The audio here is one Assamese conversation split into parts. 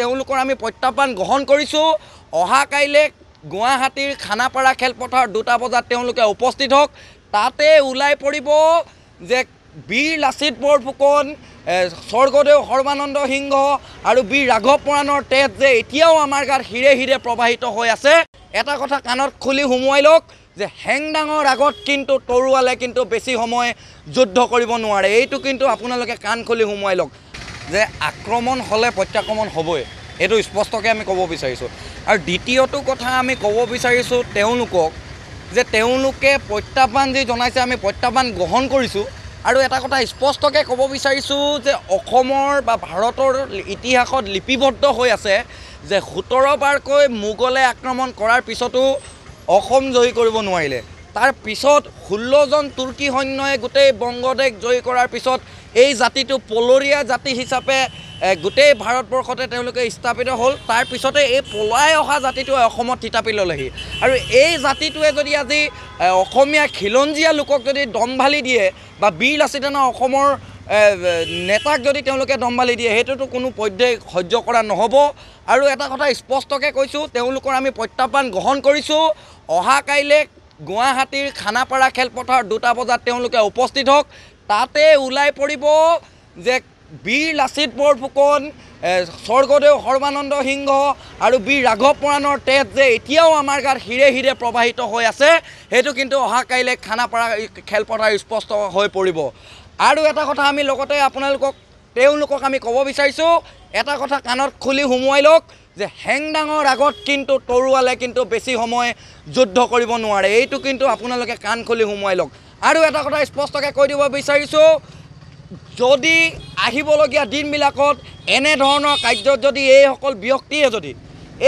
তেওঁলোকৰ আমি প্ৰত্যাহ্বান গ্ৰহণ কৰিছোঁ অহা কাইলৈ গুৱাহাটীৰ খানাপাৰা খেলপথাৰ দুটা বজাত তেওঁলোকে উপস্থিত হওক তাতে ওলাই পৰিব যে বীৰ লাচিত বৰফুকন স্বৰ্গদেউ সৰ্বানন্দ সিংহ আৰু বীৰ ৰাঘৱ পৰাণৰ তেজ যে এতিয়াও আমাৰ গাত হিৰে হিৰে প্ৰবাহিত হৈ আছে এটা কথা কাণত খুলি সোমোৱাই লওক যে হেংডাঙৰ আগত কিন্তু তৰুৱালে কিন্তু বেছি সময় যুদ্ধ কৰিব নোৱাৰে এইটো কিন্তু আপোনালোকে কাণ খুলি সোমোৱাই লওক যে আক্ৰমণ হ'লে প্ৰত্যাক্ৰমণ হ'বই সেইটো স্পষ্টকৈ আমি ক'ব বিচাৰিছোঁ আৰু দ্বিতীয়টো কথা আমি ক'ব বিচাৰিছোঁ তেওঁলোকক যে তেওঁলোকে প্ৰত্যাহ্বান যি জনাইছে আমি প্ৰত্যাহ্বান গ্ৰহণ কৰিছোঁ আৰু এটা কথা স্পষ্টকৈ ক'ব বিচাৰিছোঁ যে অসমৰ বা ভাৰতৰ ইতিহাসত লিপিবদ্ধ হৈ আছে যে সোতৰবাৰকৈ মোগলে আক্ৰমণ কৰাৰ পিছতো অসম জয়ী কৰিব নোৱাৰিলে তাৰ পিছত ষোল্লজন তুৰ্কী সৈন্যই গোটেই বংগদেশ জয়ী কৰাৰ পিছত এই জাতিটো পলৰীয়া জাতি হিচাপে গোটেই ভাৰতবৰ্ষতে তেওঁলোকে স্থাপিত হ'ল তাৰপিছতে এই পলাই অহা জাতিটোৱে অসমত থিতাপি ল'লেহি আৰু এই জাতিটোৱে যদি আজি অসমীয়া খিলঞ্জীয়া লোকক যদি দম্ভালি দিয়ে বা বীৰ লাচিতানা অসমৰ নেতাক যদি তেওঁলোকে দম্ভালি দিয়ে সেইটোতো কোনো পৰ্যায় সহ্য কৰা নহ'ব আৰু এটা কথা স্পষ্টকৈ কৈছোঁ তেওঁলোকৰ আমি প্ৰত্যাহ্বান গ্ৰহণ কৰিছোঁ অহা কাইলৈ গুৱাহাটীৰ খানাপাৰা খেলপথাৰত দুটা বজাত তেওঁলোকে উপস্থিত হওক তাতে ওলাই পৰিব যে বীৰ লাচিত বৰফুকন স্বৰ্গদেউ সৰ্বানন্দ সিংহ আৰু বীৰ ৰাঘৱ পৰাণৰ তেজ যে এতিয়াও আমাৰ গাত হীৰে হিৰে প্ৰবাহিত হৈ আছে সেইটো কিন্তু অহা কাইলৈ খানাপাৰা খেলপথাৰ স্পষ্ট হৈ পৰিব আৰু এটা কথা আমি লগতে আপোনালোকক তেওঁলোকক আমি ক'ব বিচাৰিছোঁ এটা কথা কাণত খুলি সোমোৱাই লওক যে হেংডাঙৰ আগত কিন্তু তৰোৱালে কিন্তু বেছি সময় যুদ্ধ কৰিব নোৱাৰে এইটো কিন্তু আপোনালোকে কাণ খুলি সোমোৱাই লওক আৰু এটা কথা স্পষ্টকৈ কৈ দিব বিচাৰিছোঁ যদি আহিবলগীয়া দিনবিলাকত এনেধৰণৰ কাৰ্যত যদি এইসকল ব্যক্তিয়ে যদি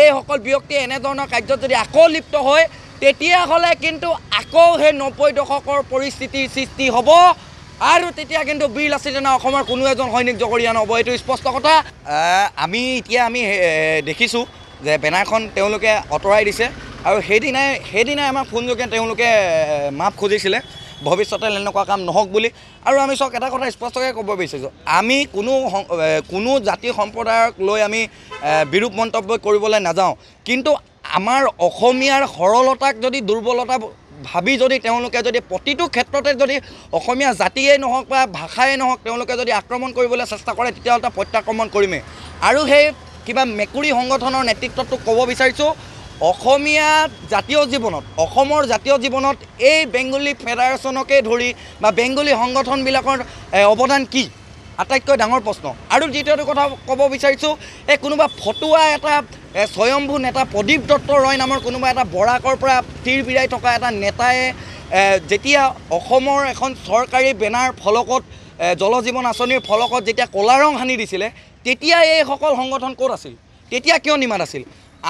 এইসকল ব্যক্তিয়ে এনেধৰণৰ কাৰ্যত যদি আকৌ লিপ্ত হয় তেতিয়াহ'লে কিন্তু আকৌ সেই নব্বৈ দশকৰ পৰিস্থিতিৰ সৃষ্টি হ'ব আৰু তেতিয়া কিন্তু বীৰ লাচিত না অসমৰ কোনো এজন সৈনিক জগৰীয়া নহ'ব এইটো স্পষ্ট কথা আমি এতিয়া আমি দেখিছোঁ যে বেনাৰখন তেওঁলোকে আঁতৰাই দিছে আৰু সেইদিনাই সেইদিনাই আমাক ফোনযোগে তেওঁলোকে মাপ খুজিছিলে ভৱিষ্যতে এনেকুৱা কাম নহওক বুলি আৰু আমি চাওক এটা কথা স্পষ্টকৈ ক'ব বিচাৰিছোঁ আমি কোনো কোনো জাতি সম্প্ৰদায়ক লৈ আমি বিৰূপ মন্তব্য কৰিবলৈ নাযাওঁ কিন্তু আমাৰ অসমীয়াৰ সৰলতাক যদি দুৰ্বলতা ভাবি যদি তেওঁলোকে যদি প্ৰতিটো ক্ষেত্ৰতে যদি অসমীয়া জাতিয়েই নহওক বা ভাষাই নহওক তেওঁলোকে যদি আক্ৰমণ কৰিবলৈ চেষ্টা কৰে তেতিয়াহ'লে প্ৰত্যাক্ৰমণ কৰিমেই আৰু সেই কিবা মেকুৰী সংগঠনৰ নেতৃত্বটো ক'ব বিচাৰিছোঁ অসমীয়া জাতীয় জীৱনত অসমৰ জাতীয় জীৱনত এই বেংগলী ফেডাৰেশ্যনকে ধৰি বা বেংগলী সংগঠনবিলাকৰ অৱদান কি আটাইতকৈ ডাঙৰ প্ৰশ্ন আৰু দ্বিতীয়টো কথা ক'ব বিচাৰিছোঁ এই কোনোবা ফটুৱা এটা স্বয়ম্ভূ নেতা প্ৰদীপ দত্ত ৰয় নামৰ কোনোবা এটা বৰাকৰ পৰা তীৰ বিৰাই থকা এটা নেতাই যেতিয়া অসমৰ এখন চৰকাৰী বেনাৰ ফলকত জল জীৱন আঁচনিৰ ফলকত যেতিয়া ক'লা ৰং সানি দিছিলে তেতিয়া এইসকল সংগঠন ক'ত আছিল তেতিয়া কিয় নিমাত আছিল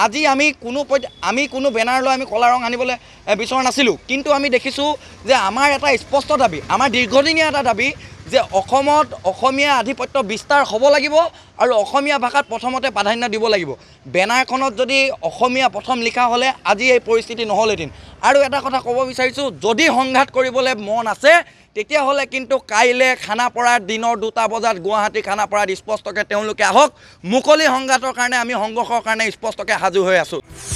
আজি আমি কোনো পৰ্য আমি কোনো বেনাৰ লৈ আমি কলা ৰং আনিবলৈ বিচৰা নাছিলোঁ কিন্তু আমি দেখিছোঁ যে আমাৰ এটা স্পষ্ট দাবী আমাৰ দীৰ্ঘদিনীয়া এটা দাবী যে অসমত অসমীয়া আধিপত্য বিস্তাৰ হ'ব লাগিব আৰু অসমীয়া ভাষাত প্ৰথমতে প্ৰাধান্য দিব লাগিব বেনাৰখনত যদি অসমীয়া প্ৰথম লিখা হ'লে আজি এই পৰিস্থিতি নহ'লহেঁতেন আৰু এটা কথা ক'ব বিচাৰিছোঁ যদি সংঘাত কৰিবলৈ মন আছে তেতিয়া হলে কিন্তু কাইলে খানাপাৰাৰ দিনৰ দুটা বজাত গুৱাহাটী খানাপাৰাত স্পষ্টকৈ তেওঁলোকে আহক মুকলি সংঘাতৰ কাৰণে আমি সংঘৰ্ষৰ কাৰণে স্পষ্টকৈ সাজু হৈ আছোঁ